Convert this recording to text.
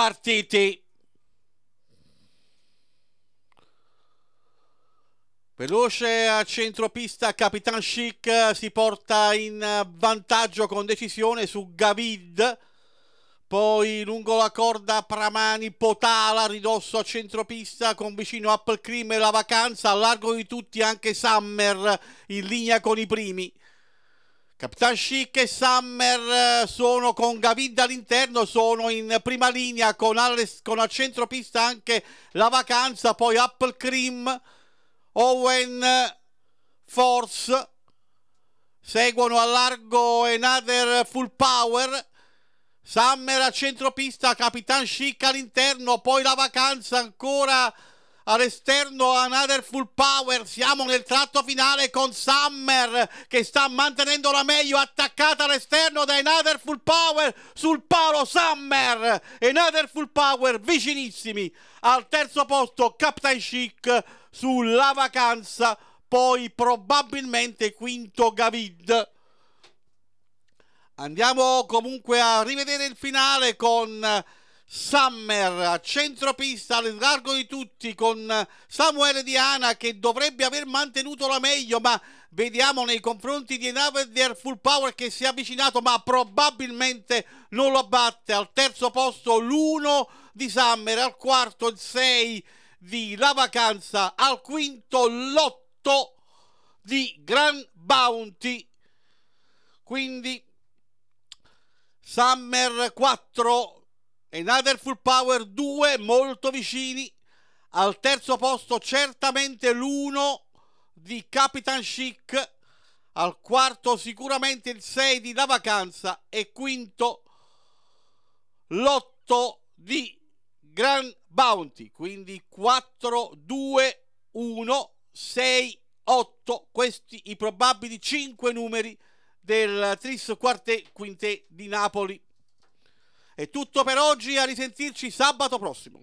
partiti. Veloce a centropista, Capitan Chic si porta in vantaggio con decisione su Gavid. Poi lungo la corda Pramani, Potala, ridosso a centropista con vicino Apple Cream e la vacanza, a largo di tutti anche Summer in linea con i primi. Capitan Chic e Summer eh, sono con Gavid all'interno, sono in prima linea con, Alex, con al centropista anche la vacanza, poi Apple Cream, Owen Force, seguono a largo Another Full Power, Summer a pista, Capitan Chic all'interno, poi la vacanza ancora all'esterno Another Full Power, siamo nel tratto finale con Summer che sta mantenendo la meglio, attaccata all'esterno da Another Full Power sul palo Summer, Another Full Power vicinissimi al terzo posto Captain Chic sulla vacanza, poi probabilmente quinto Gavid. Andiamo comunque a rivedere il finale con Summer a pista al largo di tutti con Samuele Diana che dovrebbe aver mantenuto la meglio ma vediamo nei confronti di Navedier Full Power che si è avvicinato ma probabilmente non lo batte al terzo posto l'1 di Summer al quarto il 6 di La Vacanza al quinto l'8 di Grand Bounty quindi Summer 4 e Another Full Power 2 molto vicini. Al terzo posto certamente l'uno di Capitan Chic, al quarto sicuramente il 6 di La Vacanza e quinto l'8 di Grand Bounty. Quindi 4, 2, 1, 6, 8, questi i probabili 5 numeri del Tris Quartet Quintet di Napoli. È tutto per oggi, a risentirci sabato prossimo.